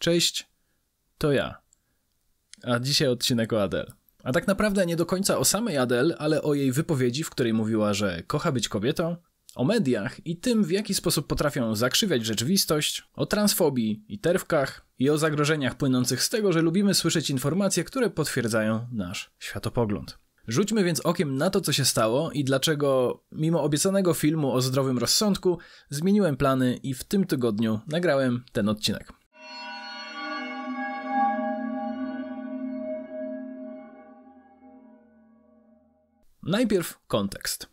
Cześć, to ja. A dzisiaj odcinek o Adele. A tak naprawdę nie do końca o samej Adele, ale o jej wypowiedzi, w której mówiła, że kocha być kobietą, o mediach i tym, w jaki sposób potrafią zakrzywiać rzeczywistość, o transfobii i terwkach i o zagrożeniach płynących z tego, że lubimy słyszeć informacje, które potwierdzają nasz światopogląd. Rzućmy więc okiem na to, co się stało i dlaczego, mimo obiecanego filmu o zdrowym rozsądku, zmieniłem plany i w tym tygodniu nagrałem ten odcinek. Najpierw kontekst.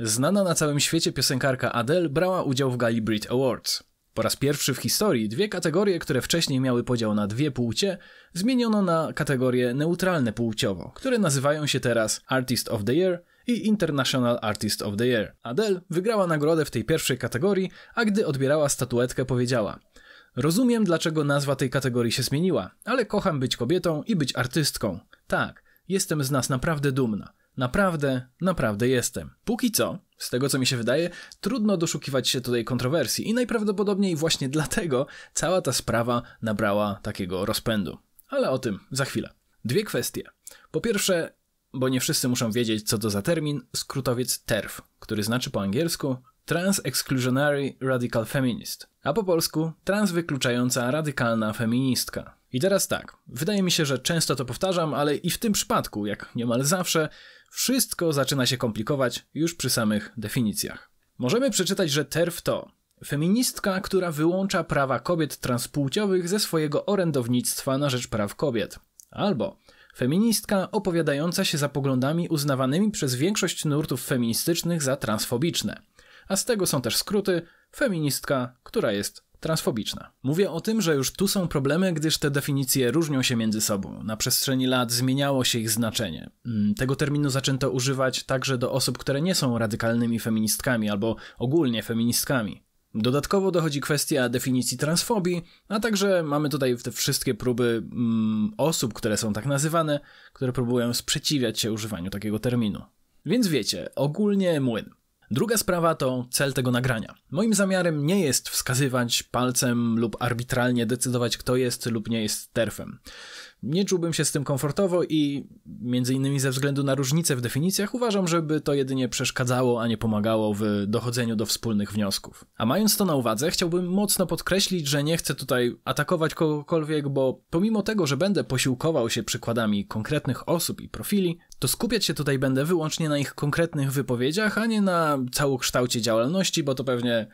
Znana na całym świecie piosenkarka Adele brała udział w gali Brit Awards. Po raz pierwszy w historii dwie kategorie, które wcześniej miały podział na dwie płcie, zmieniono na kategorie neutralne płciowo, które nazywają się teraz Artist of the Year i International Artist of the Year. Adele wygrała nagrodę w tej pierwszej kategorii, a gdy odbierała statuetkę powiedziała Rozumiem dlaczego nazwa tej kategorii się zmieniła, ale kocham być kobietą i być artystką. Tak, jestem z nas naprawdę dumna. Naprawdę, naprawdę jestem. Póki co, z tego co mi się wydaje, trudno doszukiwać się tutaj kontrowersji i najprawdopodobniej właśnie dlatego cała ta sprawa nabrała takiego rozpędu. Ale o tym za chwilę. Dwie kwestie. Po pierwsze, bo nie wszyscy muszą wiedzieć co to za termin, skrótowiec TERF, który znaczy po angielsku Trans-Exclusionary Radical Feminist, a po polsku transwykluczająca radykalna feministka. I teraz tak, wydaje mi się, że często to powtarzam, ale i w tym przypadku, jak niemal zawsze, wszystko zaczyna się komplikować już przy samych definicjach. Możemy przeczytać, że TERF to feministka, która wyłącza prawa kobiet transpłciowych ze swojego orędownictwa na rzecz praw kobiet. Albo feministka opowiadająca się za poglądami uznawanymi przez większość nurtów feministycznych za transfobiczne. A z tego są też skróty feministka, która jest transfobiczna. Mówię o tym, że już tu są problemy, gdyż te definicje różnią się między sobą. Na przestrzeni lat zmieniało się ich znaczenie. Mm, tego terminu zaczęto używać także do osób, które nie są radykalnymi feministkami albo ogólnie feministkami. Dodatkowo dochodzi kwestia definicji transfobii, a także mamy tutaj te wszystkie próby mm, osób, które są tak nazywane, które próbują sprzeciwiać się używaniu takiego terminu. Więc wiecie, ogólnie młyn. Druga sprawa to cel tego nagrania. Moim zamiarem nie jest wskazywać palcem lub arbitralnie decydować, kto jest lub nie jest terfem. Nie czułbym się z tym komfortowo i między innymi ze względu na różnice w definicjach uważam, żeby to jedynie przeszkadzało, a nie pomagało w dochodzeniu do wspólnych wniosków. A mając to na uwadze, chciałbym mocno podkreślić, że nie chcę tutaj atakować kogokolwiek, bo pomimo tego, że będę posiłkował się przykładami konkretnych osób i profili, to skupiać się tutaj będę wyłącznie na ich konkretnych wypowiedziach, a nie na całokształcie działalności, bo to pewnie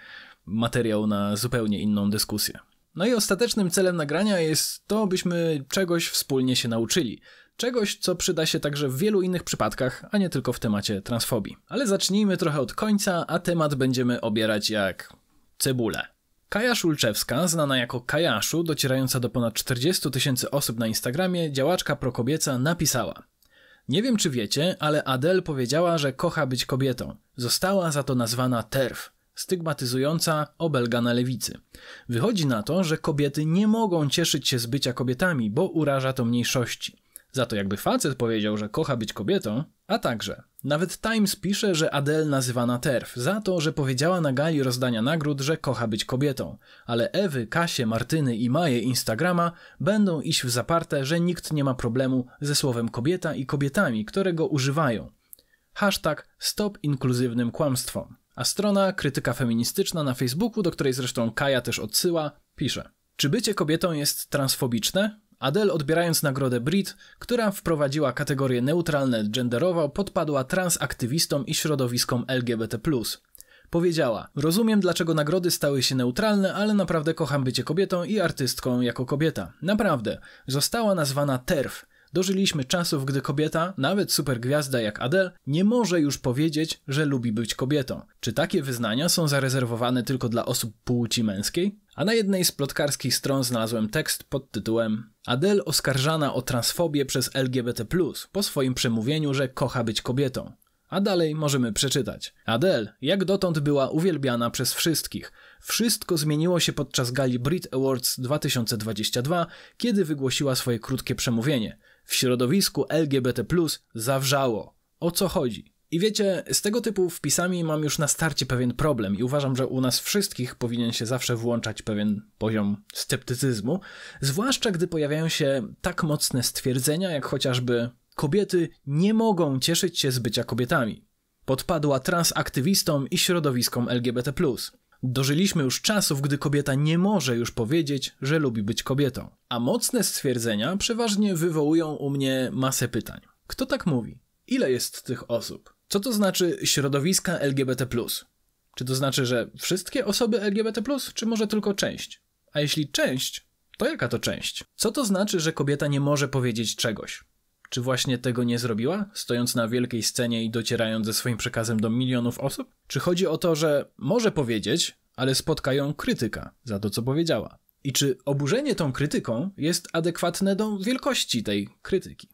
materiał na zupełnie inną dyskusję. No i ostatecznym celem nagrania jest to, byśmy czegoś wspólnie się nauczyli. Czegoś, co przyda się także w wielu innych przypadkach, a nie tylko w temacie transfobii. Ale zacznijmy trochę od końca, a temat będziemy obierać jak cebulę. Kaja Szulczewska, znana jako Kajaszu, docierająca do ponad 40 tysięcy osób na Instagramie, działaczka prokobieca napisała Nie wiem czy wiecie, ale Adele powiedziała, że kocha być kobietą. Została za to nazwana TERF stygmatyzująca obelga na lewicy. Wychodzi na to, że kobiety nie mogą cieszyć się z bycia kobietami, bo uraża to mniejszości. Za to jakby facet powiedział, że kocha być kobietą, a także nawet Times pisze, że Adele nazywana terf za to, że powiedziała na gali rozdania nagród, że kocha być kobietą, ale Ewy, Kasie, Martyny i Maje Instagrama będą iść w zaparte, że nikt nie ma problemu ze słowem kobieta i kobietami, którego używają. Hashtag stop inkluzywnym kłamstwom. A strona Krytyka Feministyczna na Facebooku, do której zresztą Kaja też odsyła, pisze: Czy bycie kobietą jest transfobiczne? Adele odbierając nagrodę Brit, która wprowadziła kategorie neutralne genderowo, podpadła transaktywistom i środowiskom LGBT. Powiedziała: Rozumiem, dlaczego nagrody stały się neutralne, ale naprawdę kocham bycie kobietą i artystką jako kobieta. Naprawdę. Została nazwana TERF, Dożyliśmy czasów, gdy kobieta, nawet supergwiazda jak Adele, nie może już powiedzieć, że lubi być kobietą. Czy takie wyznania są zarezerwowane tylko dla osób płci męskiej? A na jednej z plotkarskich stron znalazłem tekst pod tytułem Adele oskarżana o transfobię przez LGBT+, po swoim przemówieniu, że kocha być kobietą. A dalej możemy przeczytać. Adele jak dotąd była uwielbiana przez wszystkich. Wszystko zmieniło się podczas gali Brit Awards 2022, kiedy wygłosiła swoje krótkie przemówienie w środowisku LGBT zawrzało. O co chodzi? I wiecie, z tego typu wpisami mam już na starcie pewien problem i uważam, że u nas wszystkich powinien się zawsze włączać pewien poziom sceptycyzmu, zwłaszcza gdy pojawiają się tak mocne stwierdzenia, jak chociażby kobiety nie mogą cieszyć się z bycia kobietami. Podpadła transaktywistom i środowiskom LGBT. Dożyliśmy już czasów, gdy kobieta nie może już powiedzieć, że lubi być kobietą. A mocne stwierdzenia przeważnie wywołują u mnie masę pytań. Kto tak mówi? Ile jest tych osób? Co to znaczy środowiska LGBT? Czy to znaczy, że wszystkie osoby LGBT, czy może tylko część? A jeśli część, to jaka to część? Co to znaczy, że kobieta nie może powiedzieć czegoś? Czy właśnie tego nie zrobiła, stojąc na wielkiej scenie i docierając ze swoim przekazem do milionów osób? Czy chodzi o to, że może powiedzieć, ale spotka ją krytyka za to, co powiedziała? I czy oburzenie tą krytyką jest adekwatne do wielkości tej krytyki?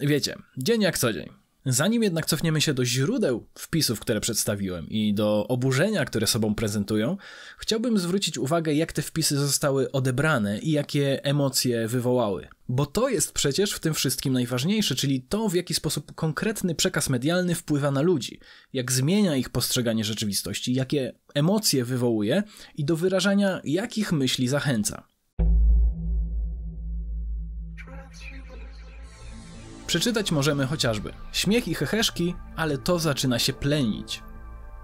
Wiecie, dzień jak co dzień. Zanim jednak cofniemy się do źródeł wpisów, które przedstawiłem i do oburzenia, które sobą prezentują, chciałbym zwrócić uwagę, jak te wpisy zostały odebrane i jakie emocje wywołały. Bo to jest przecież w tym wszystkim najważniejsze, czyli to, w jaki sposób konkretny przekaz medialny wpływa na ludzi, jak zmienia ich postrzeganie rzeczywistości, jakie emocje wywołuje i do wyrażania jakich myśli zachęca. Przeczytać możemy chociażby śmiech i heheszki, ale to zaczyna się plenić.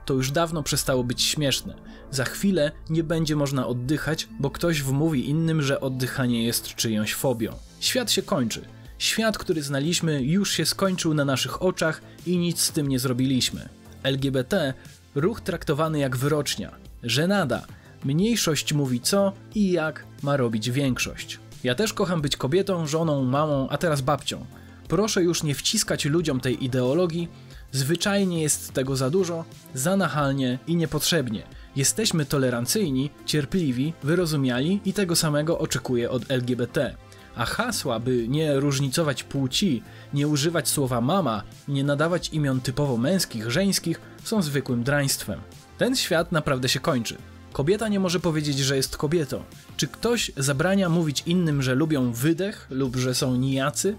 To już dawno przestało być śmieszne. Za chwilę nie będzie można oddychać, bo ktoś wmówi innym, że oddychanie jest czyjąś fobią. Świat się kończy. Świat, który znaliśmy, już się skończył na naszych oczach i nic z tym nie zrobiliśmy. LGBT ruch traktowany jak wyrocznia, żenada. Mniejszość mówi co i jak ma robić większość. Ja też kocham być kobietą, żoną, mamą, a teraz babcią. Proszę już nie wciskać ludziom tej ideologii, zwyczajnie jest tego za dużo, za nachalnie i niepotrzebnie. Jesteśmy tolerancyjni, cierpliwi, wyrozumiali i tego samego oczekuję od LGBT. A hasła, by nie różnicować płci, nie używać słowa mama, nie nadawać imion typowo męskich, żeńskich, są zwykłym draństwem. Ten świat naprawdę się kończy. Kobieta nie może powiedzieć, że jest kobietą. Czy ktoś zabrania mówić innym, że lubią wydech lub że są nijacy?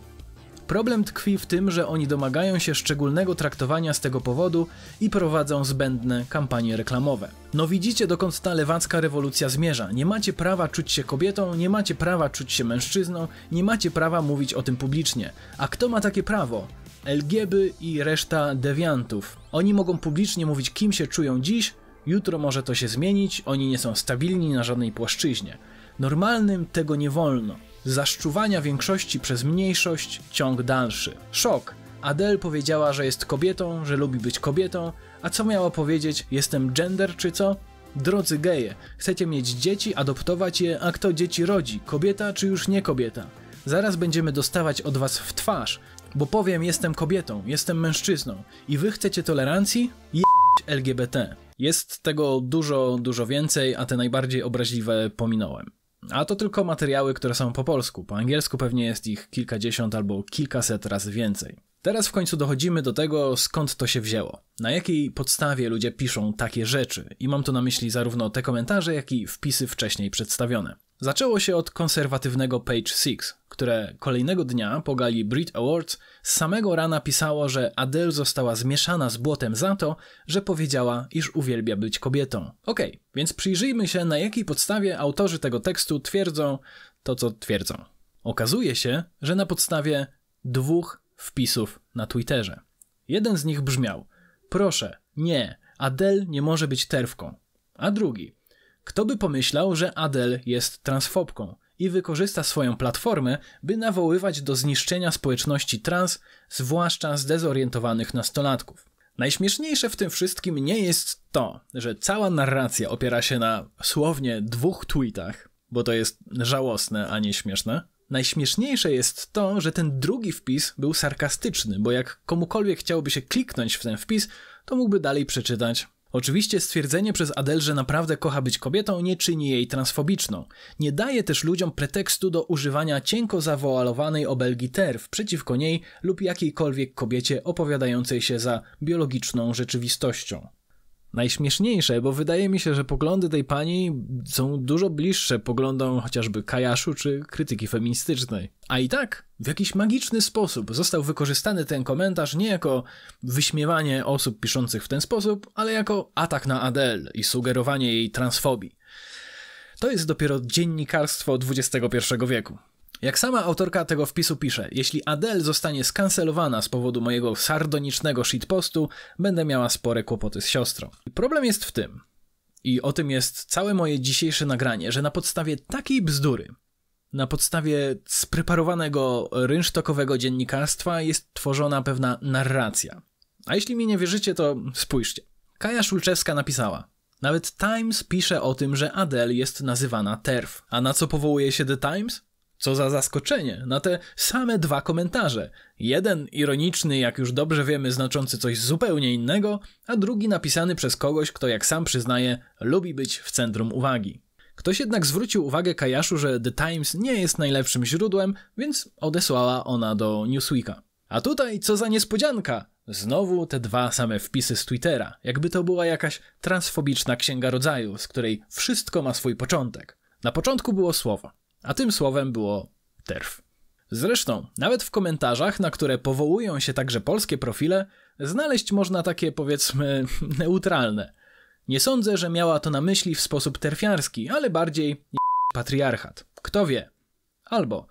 Problem tkwi w tym, że oni domagają się szczególnego traktowania z tego powodu i prowadzą zbędne kampanie reklamowe. No widzicie dokąd ta lewacka rewolucja zmierza. Nie macie prawa czuć się kobietą, nie macie prawa czuć się mężczyzną, nie macie prawa mówić o tym publicznie. A kto ma takie prawo? Elgieby i reszta dewiantów. Oni mogą publicznie mówić kim się czują dziś, jutro może to się zmienić, oni nie są stabilni na żadnej płaszczyźnie. Normalnym tego nie wolno zaszczuwania większości przez mniejszość ciąg dalszy. Szok. Adele powiedziała, że jest kobietą, że lubi być kobietą, a co miała powiedzieć? Jestem gender czy co? Drodzy geje, chcecie mieć dzieci, adoptować je, a kto dzieci rodzi? Kobieta czy już nie kobieta? Zaraz będziemy dostawać od was w twarz, bo powiem jestem kobietą, jestem mężczyzną i wy chcecie tolerancji? Je LGBT. Jest tego dużo, dużo więcej, a te najbardziej obraźliwe pominąłem. A to tylko materiały, które są po polsku. Po angielsku pewnie jest ich kilkadziesiąt albo kilkaset razy więcej. Teraz w końcu dochodzimy do tego, skąd to się wzięło. Na jakiej podstawie ludzie piszą takie rzeczy? I mam tu na myśli zarówno te komentarze, jak i wpisy wcześniej przedstawione. Zaczęło się od konserwatywnego Page Six, które kolejnego dnia po gali Brit Awards z samego rana pisało, że Adele została zmieszana z błotem za to, że powiedziała, iż uwielbia być kobietą. Okej, okay, więc przyjrzyjmy się na jakiej podstawie autorzy tego tekstu twierdzą to, co twierdzą. Okazuje się, że na podstawie dwóch wpisów na Twitterze. Jeden z nich brzmiał: Proszę, nie, Adele nie może być terwką. A drugi: kto by pomyślał, że Adele jest transfobką i wykorzysta swoją platformę, by nawoływać do zniszczenia społeczności trans, zwłaszcza zdezorientowanych nastolatków. Najśmieszniejsze w tym wszystkim nie jest to, że cała narracja opiera się na słownie dwóch tweetach, bo to jest żałosne, a nie śmieszne. Najśmieszniejsze jest to, że ten drugi wpis był sarkastyczny, bo jak komukolwiek chciałoby się kliknąć w ten wpis, to mógłby dalej przeczytać Oczywiście stwierdzenie przez Adel, że naprawdę kocha być kobietą, nie czyni jej transfobiczną. Nie daje też ludziom pretekstu do używania cienko zawoalowanej obelgi terw przeciwko niej lub jakiejkolwiek kobiecie opowiadającej się za biologiczną rzeczywistością najśmieszniejsze, bo wydaje mi się, że poglądy tej pani są dużo bliższe poglądom chociażby Kajaszu czy krytyki feministycznej. A i tak, w jakiś magiczny sposób został wykorzystany ten komentarz nie jako wyśmiewanie osób piszących w ten sposób, ale jako atak na Adele i sugerowanie jej transfobii. To jest dopiero dziennikarstwo XXI wieku. Jak sama autorka tego wpisu pisze, jeśli Adele zostanie skancelowana z powodu mojego sardonicznego shitpostu, będę miała spore kłopoty z siostrą. Problem jest w tym, i o tym jest całe moje dzisiejsze nagranie, że na podstawie takiej bzdury, na podstawie spreparowanego rynsztokowego dziennikarstwa jest tworzona pewna narracja. A jeśli mi nie wierzycie, to spójrzcie. Kaja Szulczewska napisała: Nawet Times pisze o tym, że Adele jest nazywana TERF. A na co powołuje się The Times? Co za zaskoczenie na te same dwa komentarze. Jeden ironiczny, jak już dobrze wiemy, znaczący coś zupełnie innego, a drugi napisany przez kogoś, kto jak sam przyznaje, lubi być w centrum uwagi. Ktoś jednak zwrócił uwagę Kajaszu, że The Times nie jest najlepszym źródłem, więc odesłała ona do Newsweeka. A tutaj co za niespodzianka! Znowu te dwa same wpisy z Twittera, jakby to była jakaś transfobiczna księga rodzaju, z której wszystko ma swój początek. Na początku było słowo. A tym słowem było terf. Zresztą, nawet w komentarzach, na które powołują się także polskie profile, znaleźć można takie powiedzmy neutralne. Nie sądzę, że miała to na myśli w sposób terfiarski, ale bardziej patriarchat. Kto wie? Albo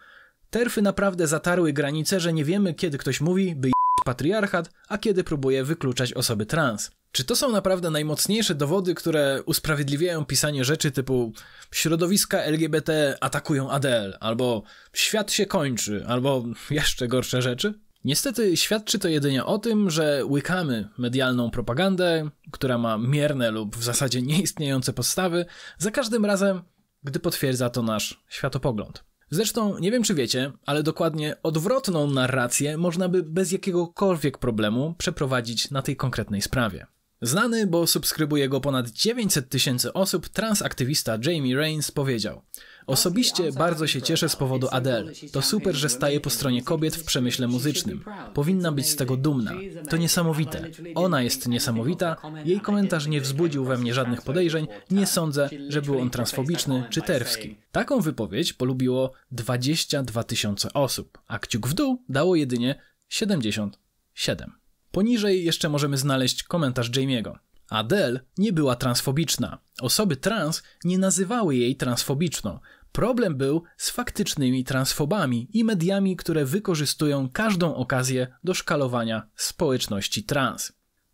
terfy naprawdę zatarły granice, że nie wiemy kiedy ktoś mówi, by patriarchat, a kiedy próbuje wykluczać osoby trans. Czy to są naprawdę najmocniejsze dowody, które usprawiedliwiają pisanie rzeczy typu środowiska LGBT atakują ADL, albo świat się kończy, albo jeszcze gorsze rzeczy? Niestety świadczy to jedynie o tym, że łykamy medialną propagandę, która ma mierne lub w zasadzie nieistniejące podstawy, za każdym razem, gdy potwierdza to nasz światopogląd. Zresztą nie wiem czy wiecie, ale dokładnie odwrotną narrację można by bez jakiegokolwiek problemu przeprowadzić na tej konkretnej sprawie. Znany, bo subskrybuje go ponad 900 tysięcy osób, transaktywista Jamie Rains powiedział Osobiście bardzo się cieszę z powodu Adele. To super, że staje po stronie kobiet w przemyśle muzycznym. Powinna być z tego dumna. To niesamowite. Ona jest niesamowita, jej komentarz nie wzbudził we mnie żadnych podejrzeń, nie sądzę, że był on transfobiczny czy terwski. Taką wypowiedź polubiło 22 tysiące osób, a kciuk w dół dało jedynie 77. Poniżej jeszcze możemy znaleźć komentarz Jamiego. Adele nie była transfobiczna. Osoby trans nie nazywały jej transfobiczną. Problem był z faktycznymi transfobami i mediami, które wykorzystują każdą okazję do szkalowania społeczności trans.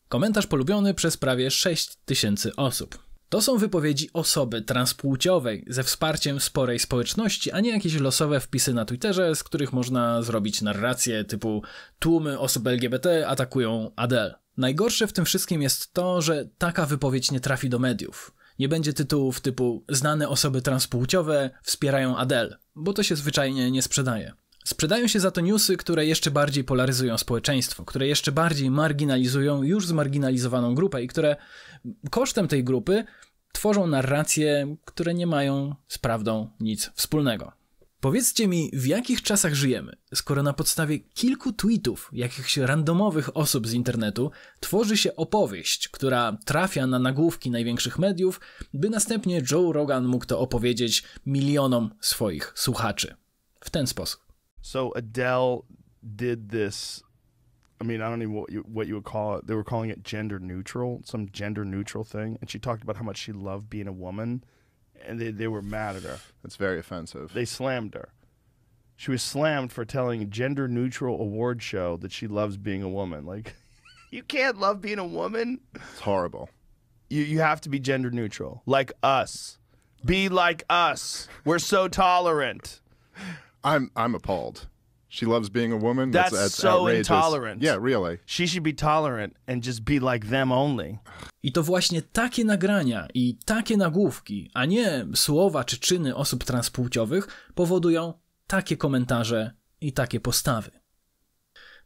Komentarz polubiony przez prawie 6 tysięcy osób. To są wypowiedzi osoby transpłciowej ze wsparciem sporej społeczności, a nie jakieś losowe wpisy na Twitterze, z których można zrobić narracje typu tłumy osób LGBT atakują Adele. Najgorsze w tym wszystkim jest to, że taka wypowiedź nie trafi do mediów. Nie będzie tytułów typu znane osoby transpłciowe wspierają Adele, bo to się zwyczajnie nie sprzedaje. Sprzedają się za to newsy, które jeszcze bardziej polaryzują społeczeństwo, które jeszcze bardziej marginalizują już zmarginalizowaną grupę i które kosztem tej grupy tworzą narracje, które nie mają z prawdą nic wspólnego. Powiedzcie mi, w jakich czasach żyjemy, skoro na podstawie kilku tweetów jakichś randomowych osób z internetu tworzy się opowieść, która trafia na nagłówki największych mediów, by następnie Joe Rogan mógł to opowiedzieć milionom swoich słuchaczy. W ten sposób. So Adele did this I mean, I don't even know what you, what you would call it. They were calling it gender neutral, some gender neutral thing. And she talked about how much she loved being a woman, and they, they were mad at her. That's very offensive. They slammed her. She was slammed for telling gender neutral award show that she loves being a woman. Like, you can't love being a woman. It's horrible. You, you have to be gender neutral, like us. Be like us. We're so tolerant. I'm I'm appalled. She loves being a woman. That's, that's so outrageous. intolerant. Yeah, really. She should be tolerant and just be like them only. I to właśnie takie nagrania i takie nagłówki, a nie słowa czy czyny osób transpłciowych powodują takie komentarze i takie postawy.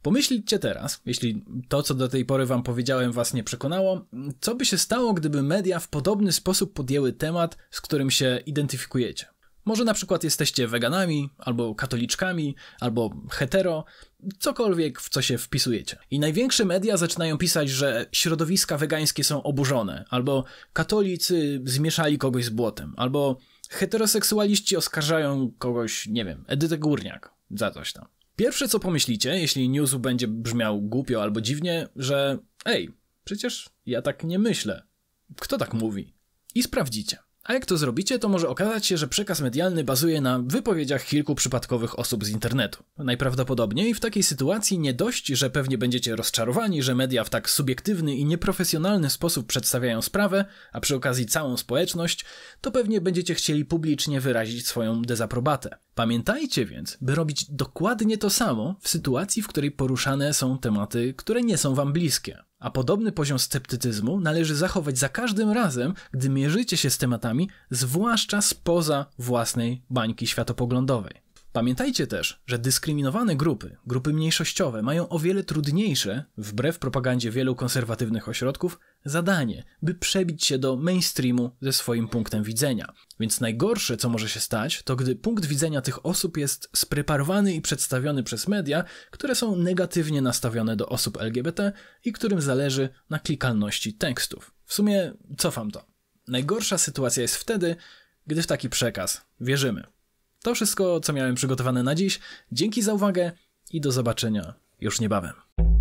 Pomyślcie teraz, jeśli to, co do tej pory wam powiedziałem, was nie przekonało, co by się stało, gdyby media w podobny sposób podjęły temat, z którym się identyfikujecie. Może na przykład jesteście weganami, albo katoliczkami, albo hetero, cokolwiek w co się wpisujecie. I największe media zaczynają pisać, że środowiska wegańskie są oburzone, albo katolicy zmieszali kogoś z błotem, albo heteroseksualiści oskarżają kogoś, nie wiem, Edytę Górniak za coś tam. Pierwsze co pomyślicie, jeśli news będzie brzmiał głupio albo dziwnie, że ej, przecież ja tak nie myślę. Kto tak mówi? I sprawdzicie. A jak to zrobicie, to może okazać się, że przekaz medialny bazuje na wypowiedziach kilku przypadkowych osób z internetu. Najprawdopodobniej w takiej sytuacji nie dość, że pewnie będziecie rozczarowani, że media w tak subiektywny i nieprofesjonalny sposób przedstawiają sprawę, a przy okazji całą społeczność, to pewnie będziecie chcieli publicznie wyrazić swoją dezaprobatę. Pamiętajcie więc, by robić dokładnie to samo w sytuacji, w której poruszane są tematy, które nie są wam bliskie a podobny poziom sceptycyzmu należy zachować za każdym razem, gdy mierzycie się z tematami, zwłaszcza spoza własnej bańki światopoglądowej. Pamiętajcie też, że dyskryminowane grupy, grupy mniejszościowe, mają o wiele trudniejsze, wbrew propagandzie wielu konserwatywnych ośrodków, zadanie, by przebić się do mainstreamu ze swoim punktem widzenia. Więc najgorsze, co może się stać, to gdy punkt widzenia tych osób jest spreparowany i przedstawiony przez media, które są negatywnie nastawione do osób LGBT i którym zależy na klikalności tekstów. W sumie cofam to. Najgorsza sytuacja jest wtedy, gdy w taki przekaz wierzymy. To wszystko, co miałem przygotowane na dziś. Dzięki za uwagę i do zobaczenia już niebawem.